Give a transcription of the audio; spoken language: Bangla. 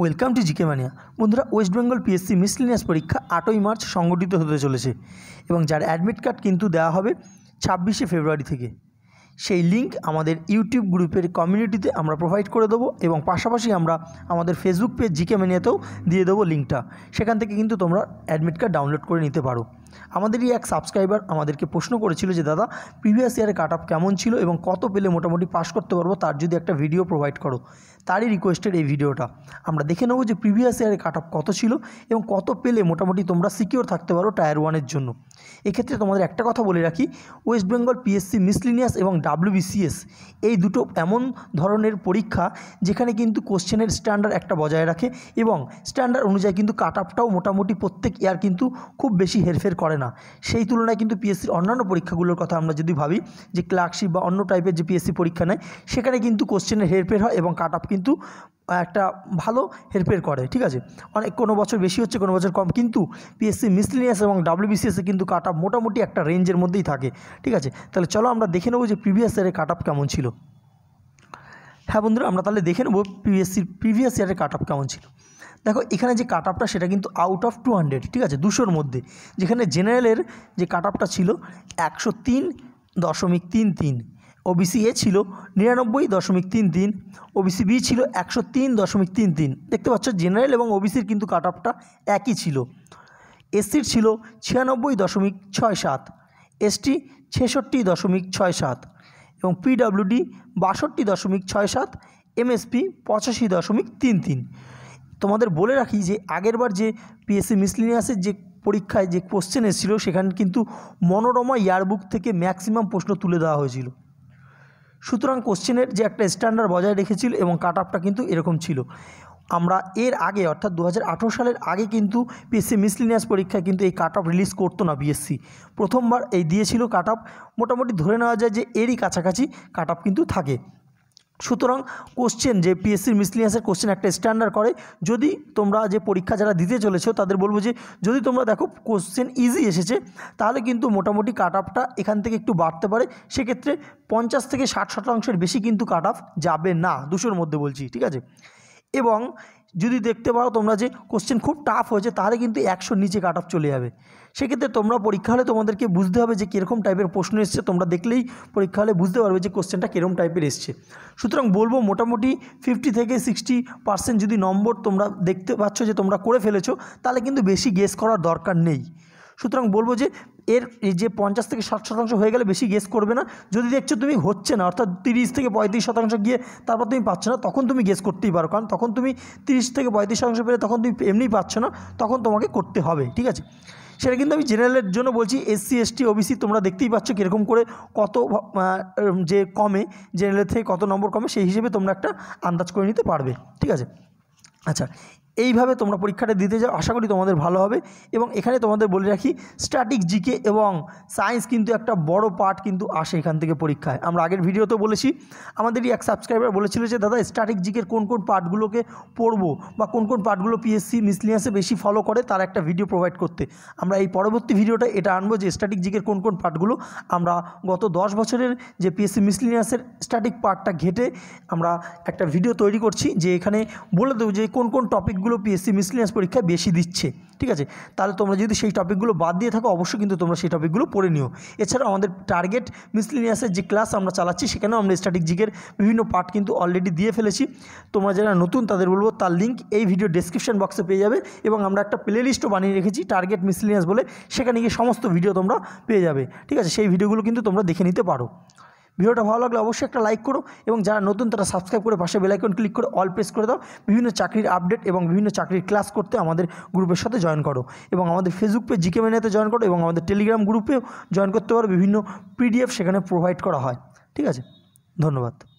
ওয়েলকাম টু জিকে মানিয়া বন্ধুরা ওয়েস্ট বেঙ্গল পিএসসি মিসলিনিয়াস পরীক্ষা আটই মার্চ সংগঠিত হতে চলেছে এবং যার অ্যাডমিট কার্ড কিন্তু দেওয়া হবে ছাব্বিশে ফেব্রুয়ারি থেকে সেই লিঙ্ক আমাদের ইউটিউব গ্রুপের কমিউনিটিতে আমরা প্রোভাইড করে দেবো এবং পাশাপাশি আমরা আমাদের ফেসবুক পেজ জিকে মানিয়াতেও দিয়ে দেবো লিঙ্কটা সেখান থেকে কিন্তু তোমরা অ্যাডমিট কার্ড ডাউনলোড করে নিতে পারো আমাদেরই এক সাবস্ক্রাইবার আমাদেরকে প্রশ্ন করেছিল যে দাদা প্রিভিয়াস ইয়ারে কাট আপ কেমন ছিল এবং কত পেলে মোটামুটি পাস করতে পারবো তার যদি একটা ভিডিও প্রোভাইড করো তারই রিকোয়েস্টেড এই ভিডিওটা আমরা দেখে নেবো যে প্রিভিয়াস ইয়ারে কাট কত ছিল এবং কত পেলে মোটামুটি তোমরা সিকিওর থাকতে পারো টায়ার ওয়ানের জন্য এক্ষেত্রে তোমাদের একটা কথা বলে রাখি ওয়েস্ট বেঙ্গল পিএসসি মিসলিনিয়াস এবং ডাব্লিউবিসিএস এই দুটো এমন ধরনের পরীক্ষা যেখানে কিন্তু কোশ্চেনের স্ট্যান্ডার্ড একটা বজায় রাখে এবং স্ট্যান্ডার্ড অনুযায়ী কিন্তু কাট মোটামুটি প্রত্যেক ইয়ার কিন্তু খুব বেশি হেরফের করে না সেই তুলনায় কিন্তু পিএসসির অন্যান্য পরীক্ষাগুলোর কথা আমরা যদি ভাবি যে ক্লার্কশিপ বা অন্য টাইপের যে পিএসসি পরীক্ষা নেয় সেখানে কিন্তু কোশ্চেনের হেরফের হয় এবং কাট কিন্তু একটা ভালো হেরফের করে ঠিক আছে অনেক কোনো বছর বেশি হচ্ছে কোনো বছর কম কিন্তু পিএসসি মিসলিনিয়াস এবং ডাব্লিউবিসিএসে কিন্তু কাট মোটামুটি একটা রেঞ্জের মধ্যেই থাকে ঠিক আছে তাহলে চলো আমরা দেখে নেবো যে প্রিভিয়াস ইয়ারের কাট কেমন ছিল হ্যাঁ বন্ধুরা আমরা তাহলে দেখে নেবো প্রিভিয়াস প্রিভিয়াস ইয়ারের কাট কেমন ছিল দেখো এখানে যে কাট আপটা সেটা কিন্তু আউট অফ টু হান্ড্রেড ঠিক আছে দুশোর মধ্যে যেখানে জেনারেলের যে কাট আপটা ছিল একশো তিন দশমিক তিন তিন ওবিসি এ ছিল নিরানব্বই দশমিক তিন তিন ওবিসি বি ছিল একশো তিন দশমিক তিন তিন দেখতে পাচ্ছ জেনারেল এবং ওবিসির কিন্তু কাট আপটা একই ছিল এসসির ছিল ছিয়ানব্বই দশমিক ছয় সাত এসটি ছেষট্টি দশমিক ছয় সাত এবং পিডাব্লিউডি বাষট্টি দশমিক ছয় সাত এমএসপি পঁচাশি দশমিক তিন তিন তোমাদের বলে রাখি যে আগেরবার যে পিএসসি মিসলিনিয়াসের যে পরীক্ষায় যে কোশ্চেন এসেছিলো সেখানে কিন্তু মনোরমা ইয়ারবুক থেকে ম্যাক্সিমাম প্রশ্ন তুলে দেওয়া হয়েছিল সুতরাং কোশ্চেনের যে একটা স্ট্যান্ডার্ড বজায় রেখেছিল এবং কাট আপটা কিন্তু এরকম ছিল আমরা এর আগে অর্থাৎ দু সালের আগে কিন্তু পিএসসি মিসলিনিয়াস পরীক্ষায় কিন্তু এই কাট রিলিজ করতো না বিএসসি প্রথমবার এই দিয়েছিল কাট মোটামুটি ধরে নেওয়া যায় যে এরই কাছাকাছি কাট কিন্তু থাকে সুতরাং কোশ্চেন যে পিএসসির মিসলিয়াসের কোশ্চেন একটা স্ট্যান্ডার্ড করে যদি তোমরা যে পরীক্ষা যারা দিতে চলেছো তাদের বলবো যে যদি তোমরা দেখো কোশ্চেন ইজি এসেছে তাহলে কিন্তু মোটামুটি কাট আপটা এখান থেকে একটু বাড়তে পারে সেক্ষেত্রে পঞ্চাশ থেকে ষাট শতাংশের বেশি কিন্তু কাট আপ যাবে না দুশোর মধ্যে বলছি ঠিক আছে এবং যদি দেখতে পাও তোমরা যে কোশ্চেন খুব টাফ হয়েছে তাহলে কিন্তু একশোর নিচে কাট অফ চলে যাবে সেক্ষেত্রে তোমরা পরীক্ষা হলে তোমাদেরকে বুঝতে হবে যে কীরকম টাইপের প্রশ্ন এসছে তোমরা দেখলেই পরীক্ষা হলে বুঝতে পারবে যে কোশ্চেনটা কীরকম টাইপের এসছে সুতরাং বলবো মোটামুটি ফিফটি থেকে সিক্সটি পার্সেন্ট যদি নম্বর তোমরা দেখতে পাচ্ছ যে তোমরা করে ফেলেছো তাহলে কিন্তু বেশি গেস করার দরকার নেই সুতরাং বলবো যে এর যে পঞ্চাশ থেকে ষাট শতাংশ হয়ে গেলে বেশি গেস করবে না যদি দেখছো তুমি হচ্ছে না অর্থাৎ তিরিশ থেকে পঁয়ত্রিশ শতাংশ গিয়ে তারপর তুমি পাচ্ছ না তখন তুমি গেস করতেই পারো কারণ তখন তুমি তিরিশ থেকে পঁয়ত্রিশ শতাংশ পেলে তখন তুমি এমনিই পাচ্ছ না তখন তোমাকে করতে হবে ঠিক আছে সেটা কিন্তু আমি জেনারেলের জন্য বলছি এসসি এসটি ওবিসি তোমরা দেখতেই পাচ্ছ কীরকম করে কত যে কমে জেনারেলের থেকে কত নম্বর কমে সেই হিসেবে তোমরা একটা আন্দাজ করে নিতে পারবে ঠিক আছে আচ্ছা এইভাবে তোমরা পরীক্ষাটা দিতে যাও আশা করি তোমাদের ভালো হবে এবং এখানে তোমাদের বলে রাখি স্ট্যাটিক জিকে এবং সায়েন্স কিন্তু একটা বড় পার্ট কিন্তু আসে এখান থেকে পরীক্ষায় আমরা আগের ভিডিওতে বলেছি আমাদেরই এক সাবস্ক্রাইবার বলেছিল যে দাদা স্ট্যাটিক জিকের কোন কোন পার্টগুলোকে পড়বো বা কোন কোন পার্টগুলো পিএসসি মিসলিয়াসে বেশি ফলো করে তার একটা ভিডিও প্রোভাইড করতে আমরা এই পরবর্তী ভিডিওটা এটা আনবো যে স্ট্যাটিক জিকের কোন কোন পার্টগুলো আমরা গত দশ বছরের যে পিএসসি মিসলিনিয়াসের স্ট্যাটিক পার্টটা ঘেটে আমরা একটা ভিডিও তৈরি করছি যে এখানে বলে দেবো যে কোন কোন টপিকগুলো টপিকগুলো পিএসসি মিসলিনিয়াস পরীক্ষা বেশি দিচ্ছে ঠিক আছে তাহলে তোমরা যদি সেই টপিকগুলো বাদ দিয়ে থাকো অবশ্যই কিন্তু তোমরা সেই টপিকগুলো পড়ে নিও এছাড়াও আমাদের টার্গেট মিসলিনিয়াসের যে ক্লাস আমরা চালাচ্ছি সেখানেও আমরা স্ট্যাটিক জিকের বিভিন্ন পার্ট কিন্তু অলরেডি দিয়ে ফেলেছি তোমরা যারা নতুন তাদের বলবো তার লিঙ্ক এই ভিডিও ডেসক্রিপশন বক্সে পেয়ে যাবে এবং আমরা একটা প্লে লিস্টও বানিয়ে রেখেছি টার্গেট মিসলিনিয়াস বলে সেখানে গিয়ে সমস্ত ভিডিও তোমরা পেয়ে যাবে ঠিক আছে সেই ভিডিওগুলো কিন্তু তোমরা দেখে নিতে পারো ভিডিওটা ভালো লাগলে অবশ্যই একটা লাইক করো এবং যারা নতুন তারা সাবস্ক্রাইব করে পাশে বেলাইকন ক্লিক করে অল প্রেস করে দাও বিভিন্ন চাকরির আপডেট এবং বিভিন্ন চাকরির ক্লাস করতে আমাদের গ্রুপের সাথে জয়েন করো এবং আমাদের ফেসবুক পেজ জিকে মেনাতে জয়েন করো এবং আমাদের টেলিগ্রাম গ্রুপেও জয়েন করতে পারো বিভিন্ন পিডিএফ সেখানে প্রোভাইড করা হয় ঠিক আছে ধন্যবাদ